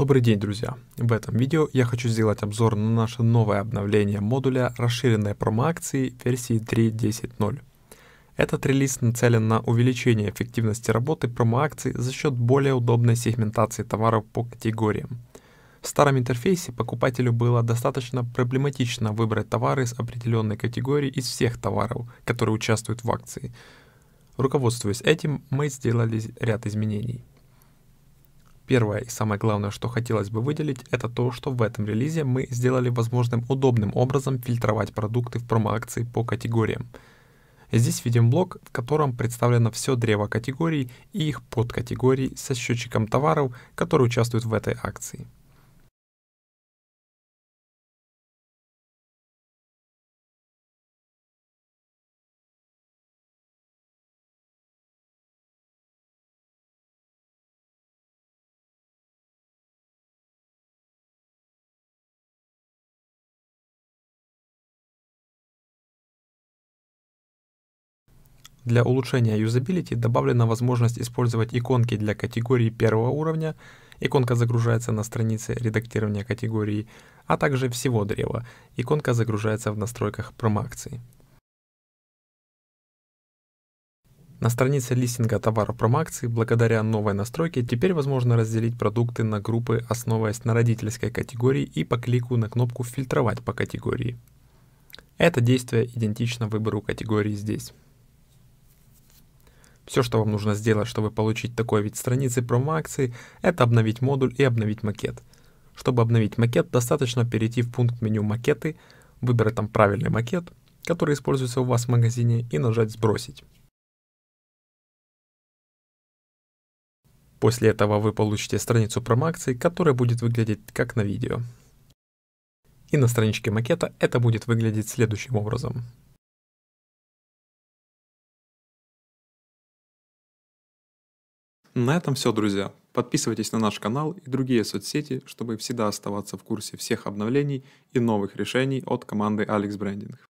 Добрый день, друзья! В этом видео я хочу сделать обзор на наше новое обновление модуля расширенной промо-акции версии 3.10.0. Этот релиз нацелен на увеличение эффективности работы промо-акций за счет более удобной сегментации товаров по категориям. В старом интерфейсе покупателю было достаточно проблематично выбрать товары с определенной категории из всех товаров, которые участвуют в акции. Руководствуясь этим, мы сделали ряд изменений. Первое и самое главное, что хотелось бы выделить, это то, что в этом релизе мы сделали возможным удобным образом фильтровать продукты в промо-акции по категориям. Здесь видим блок, в котором представлено все древо категорий и их подкатегорий со счетчиком товаров, которые участвуют в этой акции. Для улучшения юзабилити добавлена возможность использовать иконки для категории первого уровня, иконка загружается на странице редактирования категории, а также всего древа, иконка загружается в настройках промоакции. На странице листинга товаров промоакции благодаря новой настройке теперь возможно разделить продукты на группы, основываясь на родительской категории и по клику на кнопку «Фильтровать по категории». Это действие идентично выбору категории здесь. Все, что вам нужно сделать, чтобы получить такой вид страницы промо-акции, это обновить модуль и обновить макет. Чтобы обновить макет, достаточно перейти в пункт меню «Макеты», выбрать там правильный макет, который используется у вас в магазине, и нажать «Сбросить». После этого вы получите страницу промо-акции, которая будет выглядеть как на видео. И на страничке макета это будет выглядеть следующим образом. На этом все, друзья. Подписывайтесь на наш канал и другие соцсети, чтобы всегда оставаться в курсе всех обновлений и новых решений от команды Алекс Брендинг.